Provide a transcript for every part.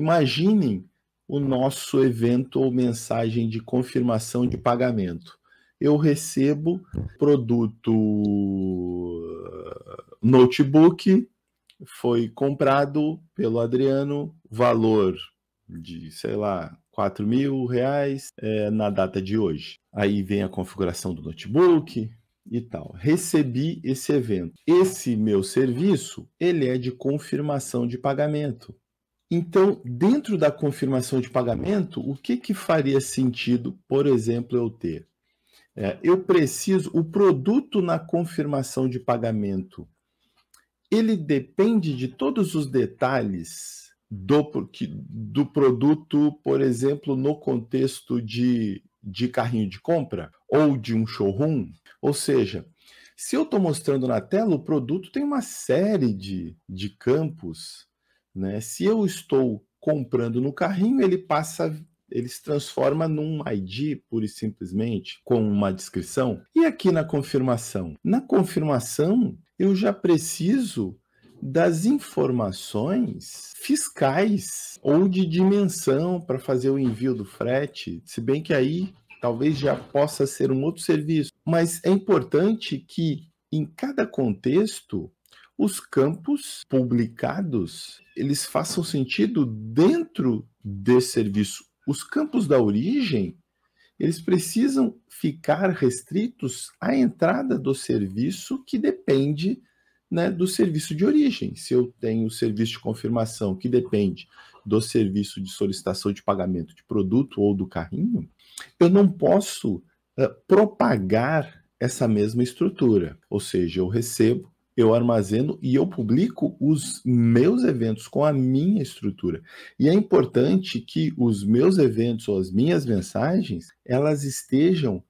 Imaginem o nosso evento ou mensagem de confirmação de pagamento. Eu recebo produto uh, notebook, foi comprado pelo Adriano, valor de, sei lá, 4 mil reais é, na data de hoje. Aí vem a configuração do notebook e tal. Recebi esse evento. Esse meu serviço, ele é de confirmação de pagamento. Então, dentro da confirmação de pagamento, o que, que faria sentido, por exemplo, eu ter? É, eu preciso, o produto na confirmação de pagamento, ele depende de todos os detalhes do, do produto, por exemplo, no contexto de, de carrinho de compra ou de um showroom. Ou seja, se eu estou mostrando na tela, o produto tem uma série de, de campos né? Se eu estou comprando no carrinho, ele passa ele se transforma num ID pura e simplesmente, com uma descrição. E aqui na confirmação? Na confirmação, eu já preciso das informações fiscais ou de dimensão para fazer o envio do frete, se bem que aí talvez já possa ser um outro serviço. Mas é importante que em cada contexto os campos publicados eles façam sentido dentro desse serviço. Os campos da origem eles precisam ficar restritos à entrada do serviço que depende né, do serviço de origem. Se eu tenho o serviço de confirmação que depende do serviço de solicitação de pagamento de produto ou do carrinho, eu não posso uh, propagar essa mesma estrutura. Ou seja, eu recebo eu armazeno e eu publico os meus eventos com a minha estrutura. E é importante que os meus eventos ou as minhas mensagens, elas estejam,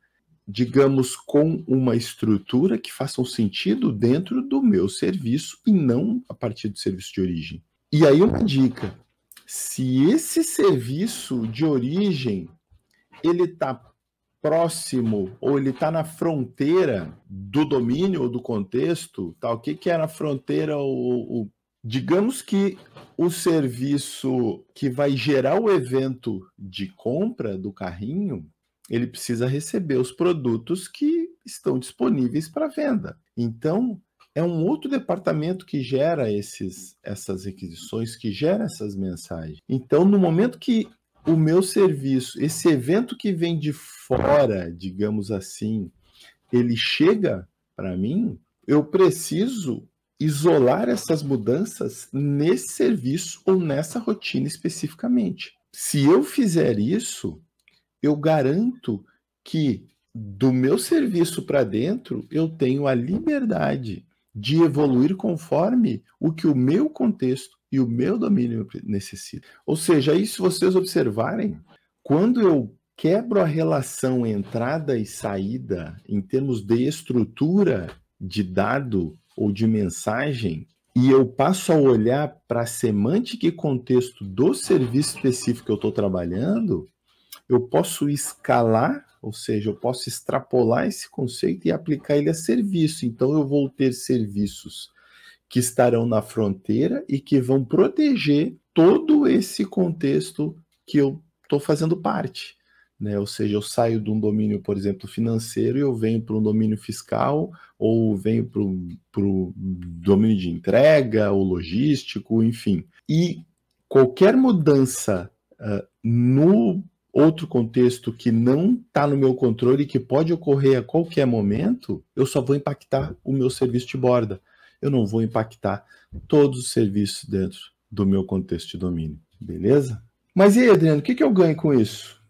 digamos, com uma estrutura que faça sentido dentro do meu serviço e não a partir do serviço de origem. E aí uma dica, se esse serviço de origem ele está próximo ou ele está na fronteira do domínio ou do contexto, tá? o que, que é na fronteira o digamos que o serviço que vai gerar o evento de compra do carrinho, ele precisa receber os produtos que estão disponíveis para venda. Então, é um outro departamento que gera esses, essas requisições, que gera essas mensagens. Então, no momento que o meu serviço, esse evento que vem de fora, digamos assim, ele chega para mim, eu preciso isolar essas mudanças nesse serviço ou nessa rotina especificamente. Se eu fizer isso, eu garanto que do meu serviço para dentro eu tenho a liberdade de evoluir conforme o que o meu contexto e o meu domínio necessita. Ou seja, aí se vocês observarem, quando eu quebro a relação entrada e saída em termos de estrutura de dado ou de mensagem, e eu passo a olhar para a semântica e contexto do serviço específico que eu estou trabalhando, eu posso escalar ou seja, eu posso extrapolar esse conceito e aplicar ele a serviço. Então, eu vou ter serviços que estarão na fronteira e que vão proteger todo esse contexto que eu estou fazendo parte. Né? Ou seja, eu saio de um domínio, por exemplo, financeiro e eu venho para um domínio fiscal, ou venho para o domínio de entrega, ou logístico, enfim. E qualquer mudança uh, no outro contexto que não está no meu controle e que pode ocorrer a qualquer momento, eu só vou impactar o meu serviço de borda. Eu não vou impactar todos os serviços dentro do meu contexto de domínio. Beleza? Mas e aí, Adriano, o que, que eu ganho com isso?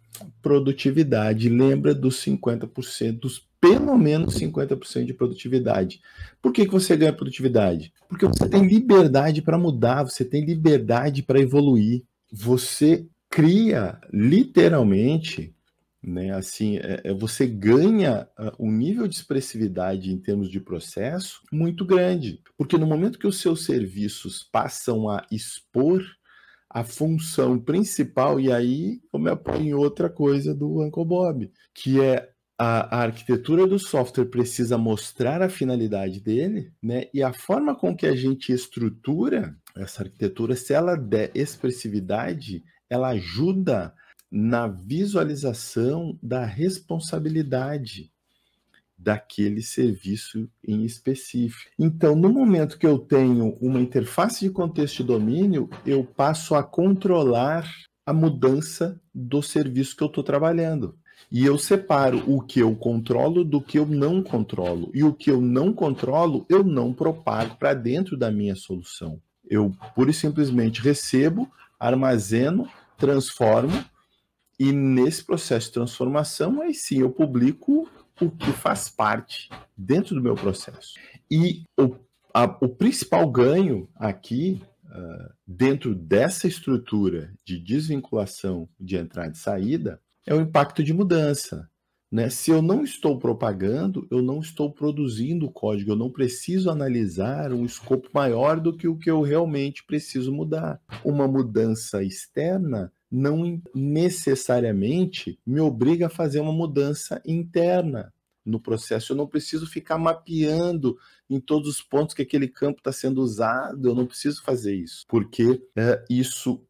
Produtividade. Lembra dos 50%, dos pelo menos 50% de produtividade. Por que, que você ganha produtividade? Porque você tem liberdade para mudar, você tem liberdade para evoluir. Você cria literalmente, né, assim, é, é você ganha ah, um nível de expressividade em termos de processo muito grande, porque no momento que os seus serviços passam a expor a função principal, e aí eu me apoio em outra coisa do Uncle Bob, que é a, a, arquitetura do software precisa mostrar a finalidade dele, né? E a forma com que a gente estrutura essa arquitetura, se ela der expressividade, ela ajuda na visualização da responsabilidade daquele serviço em específico. Então, no momento que eu tenho uma interface de contexto de domínio, eu passo a controlar a mudança do serviço que eu estou trabalhando. E eu separo o que eu controlo do que eu não controlo. E o que eu não controlo, eu não propago para dentro da minha solução. Eu pura e simplesmente recebo, armazeno transformo, e nesse processo de transformação, aí sim eu publico o que faz parte dentro do meu processo. E o, a, o principal ganho aqui, uh, dentro dessa estrutura de desvinculação de entrada e saída, é o impacto de mudança. Né? Se eu não estou propagando, eu não estou produzindo código, eu não preciso analisar um escopo maior do que o que eu realmente preciso mudar. Uma mudança externa não necessariamente me obriga a fazer uma mudança interna no processo. Eu não preciso ficar mapeando em todos os pontos que aquele campo está sendo usado, eu não preciso fazer isso, porque é, isso,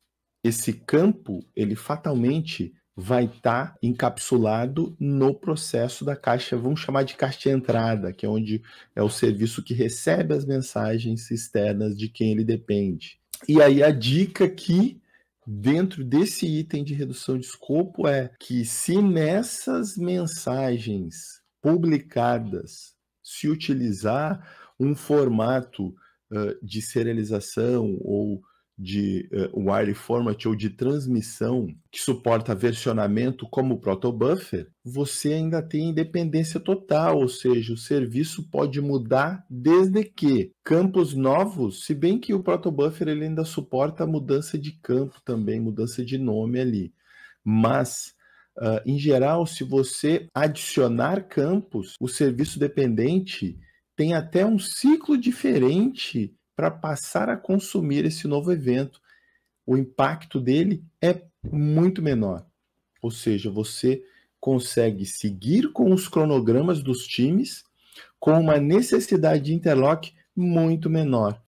esse campo, ele fatalmente vai estar tá encapsulado no processo da caixa, vamos chamar de caixa de entrada, que é onde é o serviço que recebe as mensagens externas de quem ele depende. E aí a dica que dentro desse item de redução de escopo é que se nessas mensagens publicadas se utilizar um formato uh, de serialização ou de uh, eh, Wire Format ou de transmissão que suporta versionamento como o protobuffer, você ainda tem independência total, ou seja, o serviço pode mudar desde que campos novos, se bem que o protobuffer ele ainda suporta mudança de campo também, mudança de nome ali. Mas uh, em geral, se você adicionar campos, o serviço dependente tem até um ciclo diferente para passar a consumir esse novo evento, o impacto dele é muito menor. Ou seja, você consegue seguir com os cronogramas dos times com uma necessidade de interlock muito menor.